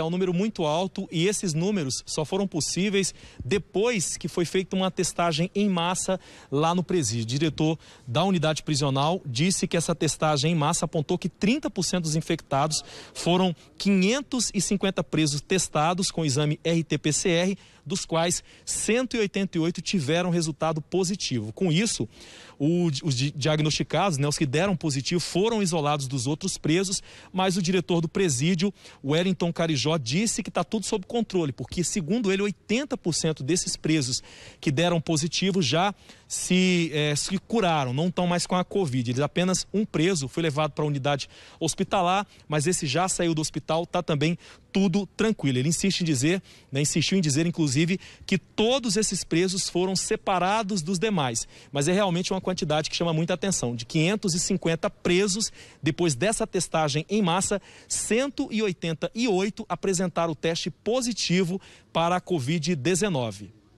é um número muito alto e esses números só foram possíveis depois que foi feita uma testagem em massa lá no presídio. O diretor da unidade prisional disse que essa testagem em massa apontou que 30% dos infectados foram 550 presos testados com exame RT-PCR, dos quais 188 tiveram resultado positivo. Com isso, os diagnosticados, né, os que deram positivo, foram isolados dos outros presos, mas o diretor do presídio, Wellington Carijó, Feijó disse que está tudo sob controle, porque, segundo ele, 80% desses presos que deram positivo já se, é, se curaram, não estão mais com a Covid. Eles apenas um preso foi levado para a unidade hospitalar, mas esse já saiu do hospital, está também tudo tranquilo. Ele insiste em dizer, né, insistiu em dizer, inclusive, que todos esses presos foram separados dos demais. Mas é realmente uma quantidade que chama muita atenção. De 550 presos, depois dessa testagem em massa, 188 apresentaram o teste positivo para a Covid-19.